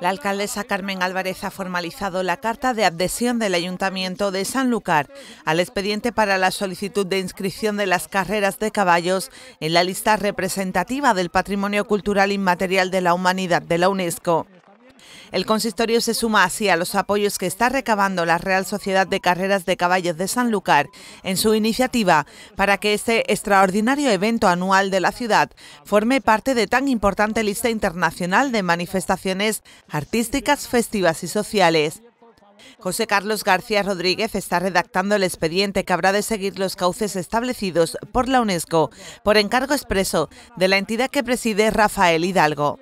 La alcaldesa Carmen Álvarez ha formalizado la carta de adhesión del Ayuntamiento de Sanlúcar al expediente para la solicitud de inscripción de las carreras de caballos en la lista representativa del Patrimonio Cultural Inmaterial de la Humanidad de la UNESCO. El consistorio se suma así a los apoyos que está recabando la Real Sociedad de Carreras de Caballos de Sanlúcar en su iniciativa para que este extraordinario evento anual de la ciudad forme parte de tan importante lista internacional de manifestaciones artísticas, festivas y sociales. José Carlos García Rodríguez está redactando el expediente que habrá de seguir los cauces establecidos por la UNESCO por encargo expreso de la entidad que preside Rafael Hidalgo.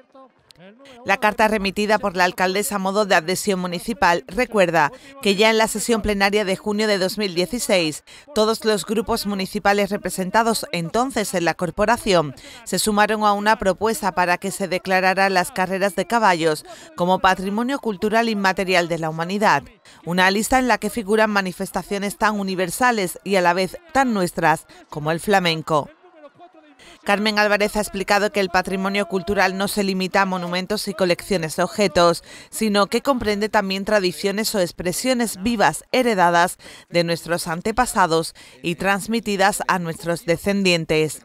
La carta remitida por la alcaldesa a modo de adhesión municipal recuerda que ya en la sesión plenaria de junio de 2016, todos los grupos municipales representados entonces en la corporación se sumaron a una propuesta para que se declararan las carreras de caballos como patrimonio cultural inmaterial de la humanidad. Una lista en la que figuran manifestaciones tan universales y a la vez tan nuestras como el flamenco. Carmen Álvarez ha explicado que el patrimonio cultural no se limita a monumentos y colecciones de objetos, sino que comprende también tradiciones o expresiones vivas heredadas de nuestros antepasados y transmitidas a nuestros descendientes.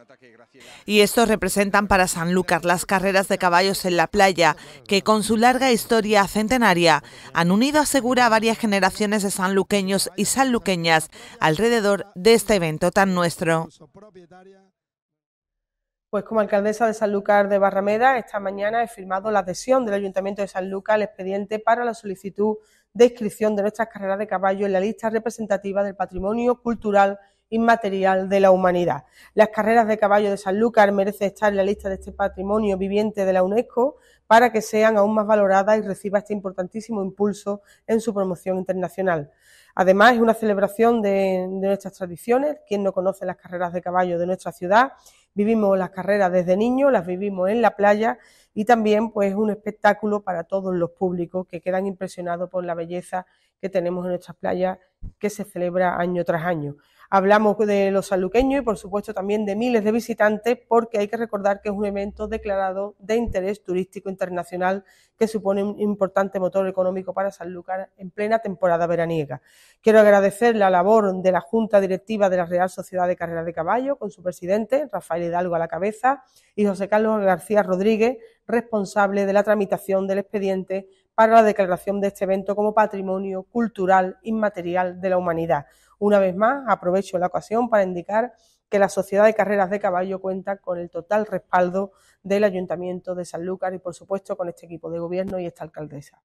Y estos representan para Sanlúcar las carreras de caballos en la playa, que con su larga historia centenaria han unido, asegura, a varias generaciones de sanluqueños y sanluqueñas alrededor de este evento tan nuestro. Pues como alcaldesa de Sanlúcar de Barrameda, esta mañana he firmado la adhesión del Ayuntamiento de Sanlúcar al expediente para la solicitud de inscripción de nuestras carreras de caballo en la lista representativa del patrimonio cultural inmaterial de la humanidad. Las carreras de caballo de Sanlúcar merecen estar en la lista de este patrimonio viviente de la UNESCO para que sean aún más valoradas y reciba este importantísimo impulso en su promoción internacional. Además, es una celebración de, nuestras tradiciones. Quien no conoce las carreras de caballo de nuestra ciudad, vivimos las carreras desde niños, las vivimos en la playa y también pues un espectáculo para todos los públicos que quedan impresionados por la belleza que tenemos en nuestras playas que se celebra año tras año. Hablamos de los saluqueños y por supuesto también de miles de visitantes porque hay que recordar que es un evento declarado de interés turístico internacional que supone un importante motor económico para Sanlúcar en plena temporada veraniega. Quiero agradecer la labor de la Junta Directiva de la Real Sociedad de Carreras de Caballo con su presidente Rafael Hidalgo a la cabeza y José Carlos García Rodríguez, responsable de la tramitación del expediente para la declaración de este evento como patrimonio cultural inmaterial de la humanidad. Una vez más, aprovecho la ocasión para indicar que la Sociedad de Carreras de Caballo cuenta con el total respaldo del Ayuntamiento de Sanlúcar y, por supuesto, con este equipo de gobierno y esta alcaldesa.